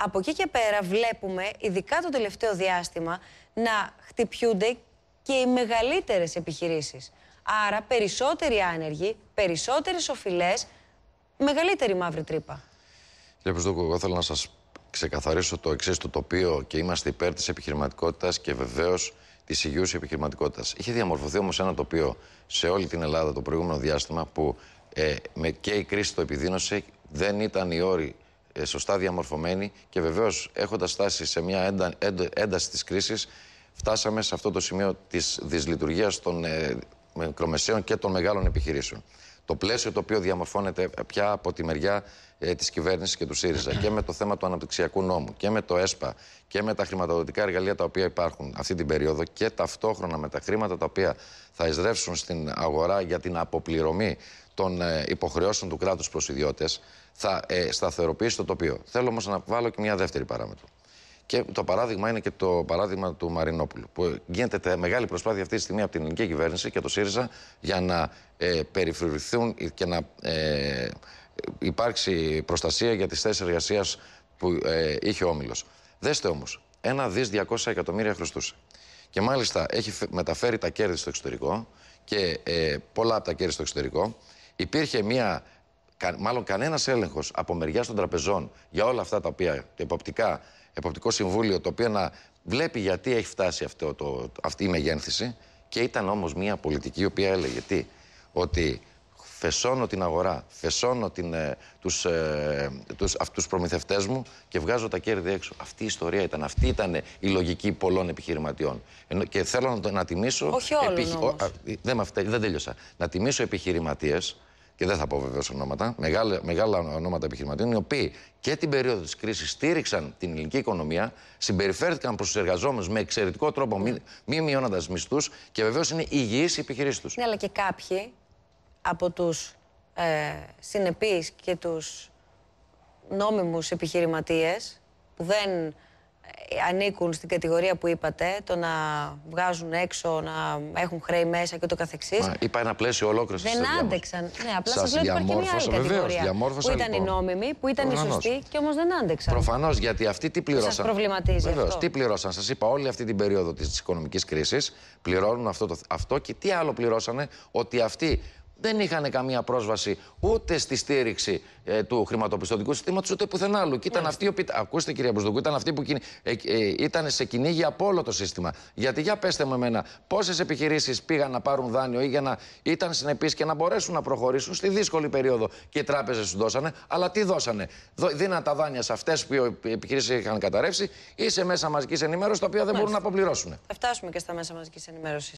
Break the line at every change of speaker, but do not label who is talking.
Από εκεί και πέρα βλέπουμε, ειδικά το τελευταίο διάστημα, να χτυπιούνται και οι μεγαλύτερες επιχειρήσεις. Άρα περισσότεροι άνεργοι, περισσότερες οφειλές, μεγαλύτερη μαύρη τρύπα.
Κύριε Πεζδούκο, εγώ θέλω να σας ξεκαθαρίσω το εξής το τοπίο και είμαστε υπέρ της επιχειρηματικότητας και βεβαίως της υγιούς επιχειρηματικότητας. Είχε διαμορφωθεί όμως ένα τοπίο σε όλη την Ελλάδα το προηγούμενο διάστημα που ε, με και η κρίση το επιδίνωσε, δεν ήταν οι όροι ε, σωστά διαμορφωμένη και βεβαίως έχοντας φτάσει σε μια ένταση της κρίσης, φτάσαμε σε αυτό το σημείο της δυσλειτουργίας των ε, μικρομεσαίων και των μεγάλων επιχειρήσεων το πλαίσιο το οποίο διαμορφώνεται πια από τη μεριά ε, της κυβέρνησης και του ΣΥΡΙΖΑ και με το θέμα του αναπτυξιακού νόμου και με το ΕΣΠΑ και με τα χρηματοδοτικά εργαλεία τα οποία υπάρχουν αυτή την περίοδο και ταυτόχρονα με τα χρήματα τα οποία θα εισρεύσουν στην αγορά για την αποπληρωμή των ε, υποχρεώσεων του κράτους προς ιδιώτες, θα ε, σταθεροποιήσει το τοπίο. Θέλω όμως να βάλω και μια δεύτερη παράμετρο. Και το παράδειγμα είναι και το παράδειγμα του Μαρινόπουλου. Που γίνεται μεγάλη προσπάθεια αυτή τη στιγμή από την ελληνική κυβέρνηση και το ΣΥΡΙΖΑ για να ε, περιφρουρηθούν και να ε, υπάρξει προστασία για τις θέσεις εργασίας που ε, είχε ο Όμιλος. Δέστε όμως, ένα δις 200 εκατομμύρια χρωστούσε. Και μάλιστα έχει μεταφέρει τα κέρδη στο εξωτερικό και ε, πολλά από τα κέρδη στο εξωτερικό. Υπήρχε μια κα, μάλλον κανένας έλεγχος από μεριά των τραπεζών για όλα αυτά τα οποία το εποπτικό συμβούλιο, το οποίο να βλέπει γιατί έχει φτάσει αυτό, το, αυτή η μεγένθηση. Και ήταν όμως μια πολιτική η οποία έλεγε τι, ότι φεσώνω την αγορά, φεσώνω την, ε, τους, ε, τους, προμηθευτές μου και βγάζω τα κέρδη έξω. Αυτή η ιστορία ήταν, αυτή ήταν η λογική πολλών επιχειρηματιών. και θέλω να, τιμήσω... Όχι όλων δεν, δεν, τελείωσα. Να τιμήσω επιχειρηματίες και δεν θα πω βεβαίως ονόματα, μεγάλα, μεγάλα ονόματα επιχειρηματιών, οι οποίοι και την περίοδο της κρίσης στήριξαν την ελληνική οικονομία, συμπεριφέρθηκαν προς τους εργαζόμενους με εξαιρετικό τρόπο, μη, μη μειώνοντας μισθούς και βεβαίως είναι υγιείς οι επιχειρήσεις τους.
Ναι, αλλά και κάποιοι από τους ε, συνεπείς και τους νόμιμους επιχειρηματίες που δεν ε, ανήκουν στην κατηγορία που είπατε, το να βγάζουν έξω, να έχουν χρέη μέσα και το καθεξής. Μα,
είπα ένα πλαίσιο ολόκληρος Δεν
άντεξαν. Ναι, απλά σας, λέω ότι υπάρχει μια άλλη κατηγορία. που ήταν λοιπόν. οι νόμιμοι, που ήταν Προφανώς. οι σωστοί και όμως δεν άντεξαν. Προφανώς,
γιατί αυτοί τι πληρώσαν. Σας προβληματίζει Βεβαίως, αυτό. τι πληρώσαν. Σας είπα όλη αυτή την περίοδο της οικονομικής κρίσης πληρώνουν αυτό, το, αυτό και τι άλλο πληρώσανε ότι αυτοί δεν είχαν καμία πρόσβαση ούτε στη στήριξη ε, του χρηματοπιστωτικού συστήματος ούτε πουθενά άλλου. Και ήταν αυτοί, οποίοι, ακούστε κυρία Μπουσδουκού, ήταν αυτοί που ε, ε ήταν σε κυνήγι από όλο το σύστημα. Γιατί για πέστε με εμένα, πόσες επιχειρήσεις πήγαν να πάρουν δάνειο ή για να ήταν συνεπείς και να μπορέσουν να προχωρήσουν στη δύσκολη περίοδο. Και οι τράπεζες τους δώσανε, αλλά τι δώσανε. Δίναν τα δάνεια σε αυτές που οι επιχειρήσεις είχαν καταρρεύσει ή σε μέσα μαζικής ενημέρωσης τα οποία δεν μπορούν να αποπληρώσουν.
Θα φτάσουμε και στα μέσα μαζικής ενημέρωσης.